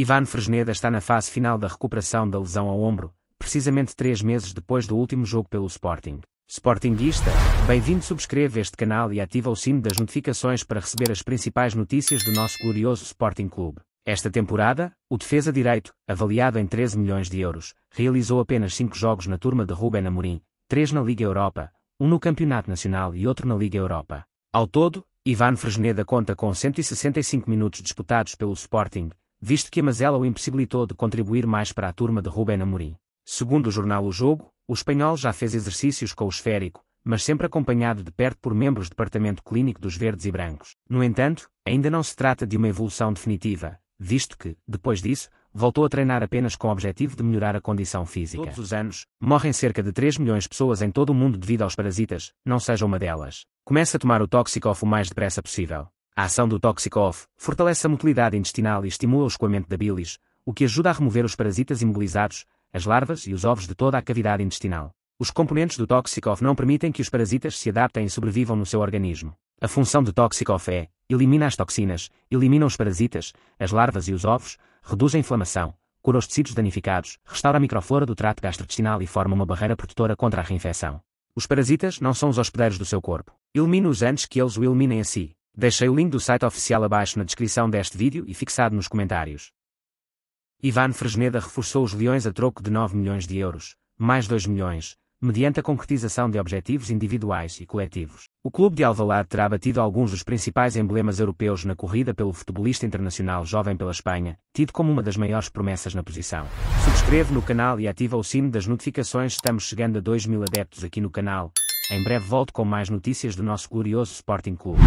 Ivan Fresneda está na fase final da recuperação da lesão ao ombro, precisamente três meses depois do último jogo pelo Sporting. Sportingista, bem-vindo subscreve este canal e ativa o sino das notificações para receber as principais notícias do nosso glorioso Sporting Clube. Esta temporada, o defesa direito, avaliado em 13 milhões de euros, realizou apenas 5 jogos na turma de Ruben Amorim, 3 na Liga Europa, um no Campeonato Nacional e outro na Liga Europa. Ao todo, Ivan Fresneda conta com 165 minutos disputados pelo Sporting, visto que a mazela o impossibilitou de contribuir mais para a turma de Rubén Amorim. Segundo o jornal O Jogo, o espanhol já fez exercícios com o esférico, mas sempre acompanhado de perto por membros do departamento clínico dos verdes e brancos. No entanto, ainda não se trata de uma evolução definitiva, visto que, depois disso, voltou a treinar apenas com o objetivo de melhorar a condição física. Todos os anos, morrem cerca de 3 milhões de pessoas em todo o mundo devido aos parasitas, não seja uma delas. Comece a tomar o tóxico o mais depressa possível. A ação do Toxic Off fortalece a motilidade intestinal e estimula o escoamento da bilis, o que ajuda a remover os parasitas imobilizados, as larvas e os ovos de toda a cavidade intestinal. Os componentes do Toxic Off não permitem que os parasitas se adaptem e sobrevivam no seu organismo. A função do Toxic Off é, elimina as toxinas, elimina os parasitas, as larvas e os ovos, reduz a inflamação, cura os tecidos danificados, restaura a microflora do trato gastrointestinal e forma uma barreira protetora contra a reinfecção. Os parasitas não são os hospedeiros do seu corpo. Elimine-os antes que eles o eliminem a si. Deixei o link do site oficial abaixo na descrição deste vídeo e fixado nos comentários. Ivan Fresneda reforçou os leões a troco de 9 milhões de euros, mais 2 milhões, mediante a concretização de objetivos individuais e coletivos. O clube de Alvalade terá batido alguns dos principais emblemas europeus na corrida pelo futebolista internacional jovem pela Espanha, tido como uma das maiores promessas na posição. Subscreve no canal e ativa o sino das notificações estamos chegando a 2 mil adeptos aqui no canal. Em breve volto com mais notícias do nosso glorioso Sporting Clube.